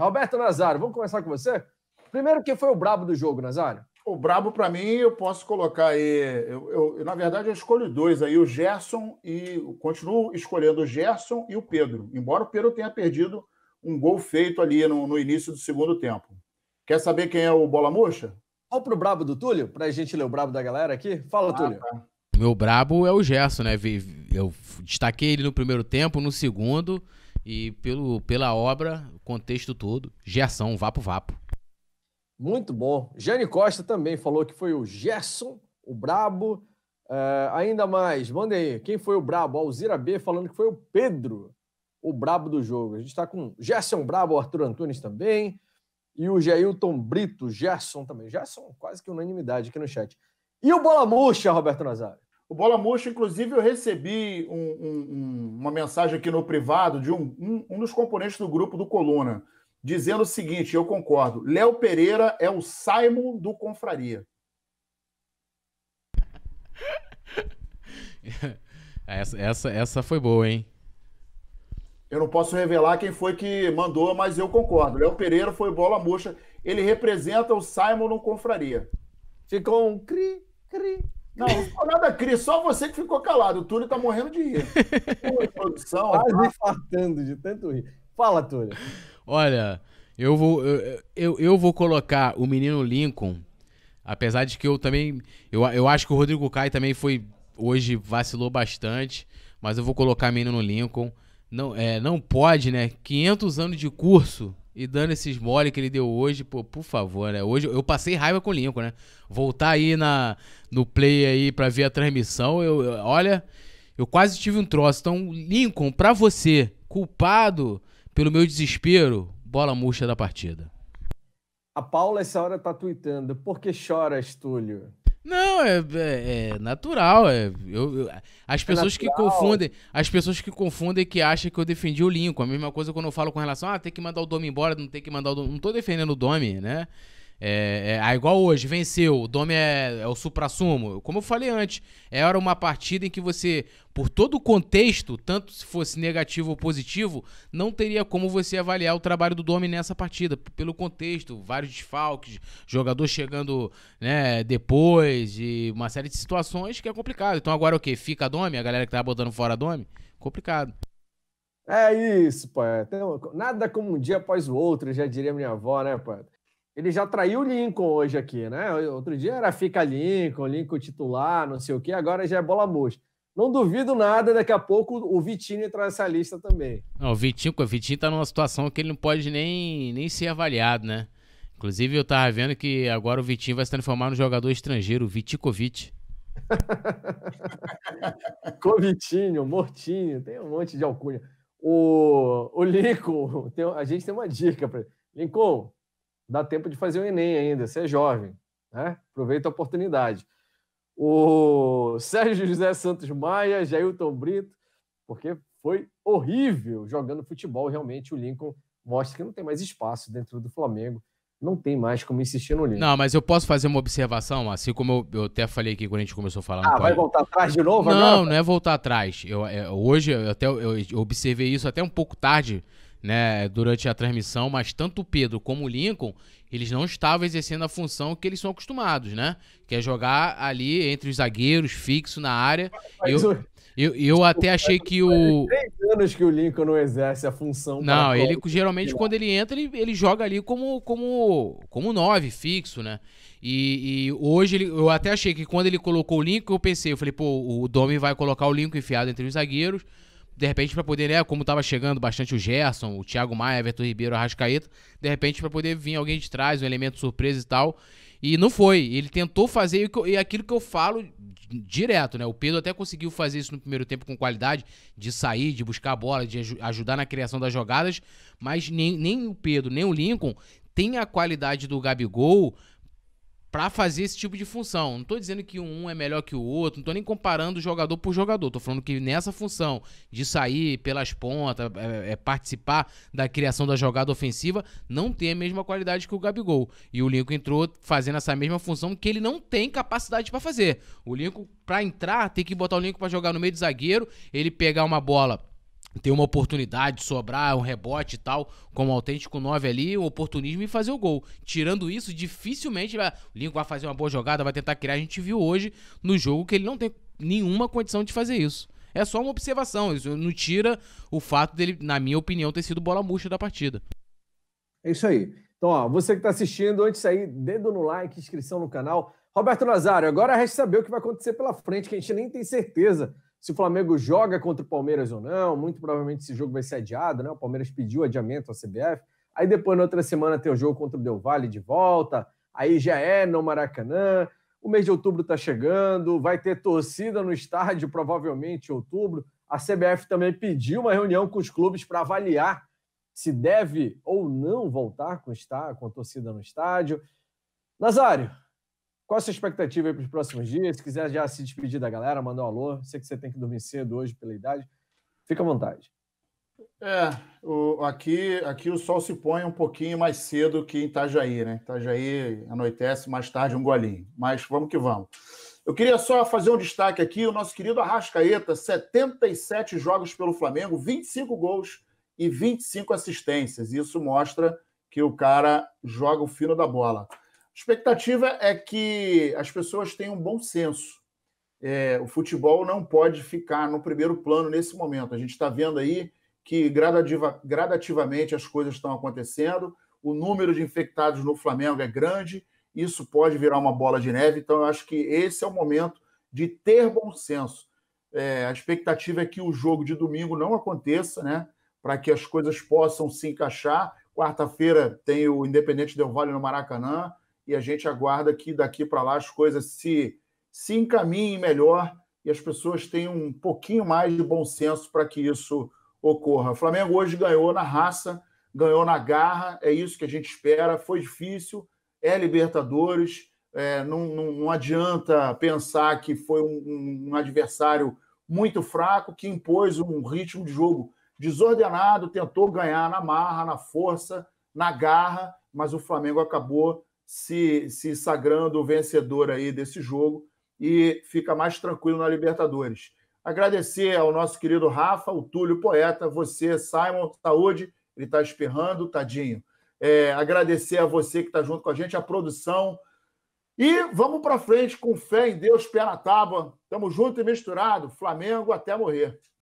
Roberto Nazário, vamos começar com você? Primeiro, quem foi o brabo do jogo, Nazário? O brabo, para mim, eu posso colocar aí. Eu, eu, eu, na verdade, eu escolho dois aí, o Gerson e. Continuo escolhendo o Gerson e o Pedro, embora o Pedro tenha perdido um gol feito ali no, no início do segundo tempo. Quer saber quem é o Bola Murcha? Olha pro brabo do Túlio, pra gente ler o brabo da galera aqui. Fala, ah, Túlio. Tá. Meu brabo é o Gerson, né? Eu destaquei ele no primeiro tempo, no segundo e pelo, pela obra, o contexto todo. Gerson, Vapo Vapo. Muito bom. Jane Costa também falou que foi o Gerson, o Brabo. Eh, ainda mais, mandem aí, quem foi o Brabo? Alzira B falando que foi o Pedro, o Brabo do jogo. A gente está com Gerson Brabo, Arthur Antunes também. E o Jailton Brito, Gerson também. Gerson, quase que unanimidade aqui no chat. E o Bola Murcha, Roberto Nazário? O Bola Murcha, inclusive, eu recebi um, um, uma mensagem aqui no privado de um, um, dos componentes do grupo do Coluna, dizendo o seguinte: eu concordo, Léo Pereira é o Simon do Confraria. essa, essa, essa foi boa, hein? Eu não posso revelar quem foi que mandou, mas eu concordo. Léo Pereira foi bola murcha. Ele representa o Simon no Confraria. Ficou um cri, cri, não, não ficou nada, Cris, só você que ficou calado. O Túlio tá morrendo de rir. Pô, produção, Quase fartando de tanto rir. Fala, Túlio. Olha, eu vou, eu, eu, eu vou colocar o menino Lincoln, apesar de que eu também. Eu, eu acho que o Rodrigo Caio também foi. Hoje vacilou bastante, mas eu vou colocar o menino Lincoln. Não, é, não pode, né? 500 anos de curso e dando esses mole que ele deu hoje, pô, por favor, né? Hoje eu passei raiva com o Lincoln, né? Voltar aí na, no play aí pra ver a transmissão, eu, eu olha, eu quase tive um troço. Então, Lincoln, pra você, culpado pelo meu desespero, bola murcha da partida. A Paula essa hora tá tweetando, por que choras, Túlio? Não, é, é, é natural. É, eu, eu, as é pessoas que confundem, as pessoas que confundem que acham que eu defendi o Lincoln. A mesma coisa quando eu falo com relação a ah, tem que mandar o Domi embora, não tem que mandar o Domi. Não tô defendendo o Domi, né? É, é, é, igual hoje, venceu, o Dome é, é o supra-sumo. Como eu falei antes, era uma partida em que você, por todo o contexto, tanto se fosse negativo ou positivo, não teria como você avaliar o trabalho do Dome nessa partida. Pelo contexto, vários desfalques, jogador chegando né, depois e uma série de situações que é complicado. Então agora é o que? Fica Dome? A galera que tá botando fora Dome? Complicado. É isso, pai. Nada como um dia após o outro, já diria minha avó, né, pai? ele já traiu o Lincoln hoje aqui, né? Outro dia era fica Lincoln, Lincoln titular, não sei o quê, agora já é bola murcha. Não duvido nada, daqui a pouco o Vitinho entrar nessa lista também. Não, o Vitinho, o Vitinho tá numa situação que ele não pode nem, nem ser avaliado, né? Inclusive, eu tava vendo que agora o Vitinho vai se transformar no jogador estrangeiro, Viticovic. Covitinho, Mortinho, tem um monte de alcunha. O, o Lincoln, tem, a gente tem uma dica para ele. Lincoln, dá tempo de fazer o Enem ainda, você é jovem, né? Aproveita a oportunidade. O Sérgio José Santos Maia, Jailton Brito, porque foi horrível jogando futebol. Realmente, o Lincoln mostra que não tem mais espaço dentro do Flamengo. Não tem mais como insistir no Lincoln. Não, mas eu posso fazer uma observação, assim como eu, eu até falei aqui quando a gente começou ah, a falar. Ah, vai voltar atrás de novo? Não, agora? não é voltar atrás. Eu, é, hoje eu até eu, eu observei isso até um pouco tarde né, durante a transmissão, mas tanto o Pedro como o Lincoln, eles não estavam exercendo a função que eles são acostumados, né? Que é jogar ali entre os zagueiros, fixo na área. eu, eu, eu até achei que o. Três anos que o Lincoln não exerce a função. Não, ele geralmente quando ele entra, ele, ele joga ali como como como nove fixo, né? E, e hoje ele, eu até achei que quando ele colocou o Lincoln, eu pensei, eu falei, pô, o Domi vai colocar o Lincoln enfiado entre os zagueiros de repente para poder, né, como estava chegando bastante o Gerson, o Thiago Maia, Everton Ribeiro, Arrascaeta, de repente para poder vir alguém de trás, um elemento surpresa e tal. E não foi. Ele tentou fazer e aquilo que eu falo direto, né? O Pedro até conseguiu fazer isso no primeiro tempo com qualidade, de sair, de buscar a bola, de aj ajudar na criação das jogadas, mas nem, nem o Pedro, nem o Lincoln tem a qualidade do Gabigol para fazer esse tipo de função. Não tô dizendo que um é melhor que o outro, não tô nem comparando jogador por jogador. Tô falando que nessa função de sair pelas pontas, é, é, é participar da criação da jogada ofensiva, não tem a mesma qualidade que o Gabigol. E o Lincoln entrou fazendo essa mesma função que ele não tem capacidade para fazer. O Lincoln para entrar, tem que botar o Lincoln para jogar no meio do zagueiro, ele pegar uma bola ter uma oportunidade, sobrar um rebote e tal, como autêntico 9 ali, o oportunismo e fazer o gol. Tirando isso, dificilmente o Lincoln vai fazer uma boa jogada, vai tentar criar. A gente viu hoje no jogo que ele não tem nenhuma condição de fazer isso. É só uma observação, isso não tira o fato dele, na minha opinião, ter sido bola murcha da partida. É isso aí. Então, ó, você que está assistindo, antes de sair, dedo no like, inscrição no canal. Roberto Nazário, agora resta saber o que vai acontecer pela frente, que a gente nem tem certeza se o Flamengo joga contra o Palmeiras ou não. Muito provavelmente esse jogo vai ser adiado, né? O Palmeiras pediu adiamento à CBF. Aí depois, na outra semana, tem o jogo contra o Del Valle de volta. Aí já é no Maracanã. O mês de outubro está chegando, vai ter torcida no estádio, provavelmente em outubro. A CBF também pediu uma reunião com os clubes para avaliar se deve ou não voltar com, a torcida no estádio. Nazário, qual a sua expectativa para os próximos dias? Se quiser já se despedir da galera, mandar um alô. Sei que você tem que dormir cedo hoje pela idade. Fica à vontade. É, o, aqui, aqui o sol se põe um pouquinho mais cedo que em Itajaí, né? Itajaí anoitece mais tarde um golinho. Mas vamos que vamos. Eu queria só fazer um destaque aqui: o nosso querido Arrascaeta, 77 jogos pelo Flamengo, 25 gols e 25 assistências. Isso mostra que o cara joga o fino da bola. A expectativa é que as pessoas tenham bom senso. É, o futebol não pode ficar no primeiro plano nesse momento. A gente está vendo aí que gradativa, gradativamente as coisas estão acontecendo, o número de infectados no Flamengo é grande, isso pode virar uma bola de neve. Então, eu acho que esse é o momento de ter bom senso. É, a expectativa é que o jogo de domingo não aconteça, né? Para que as coisas possam se encaixar. Quarta-feira tem o Independente Del Vale no Maracanã e a gente aguarda que daqui para lá as coisas se, se encaminhem melhor e as pessoas tenham um pouquinho mais de bom senso para que isso ocorra. O Flamengo hoje ganhou na raça, ganhou na garra, é isso que a gente espera. Foi difícil, é Libertadores, é, não, não, não, adianta pensar que foi um, um adversário muito fraco que impôs um ritmo de jogo desordenado, tentou ganhar na marra, na força, na garra, mas o Flamengo acabou se, se sagrando vencedor aí desse jogo e fica mais tranquilo na Libertadores. Agradecer ao nosso querido Rafa, o Túlio Poeta, você, Simon, saúde, ele está espirrando, tadinho. É, agradecer a você que está junto com a gente, a produção. E vamos para frente com fé em Deus, pé na tábua. Tamo junto e misturado. Flamengo até morrer.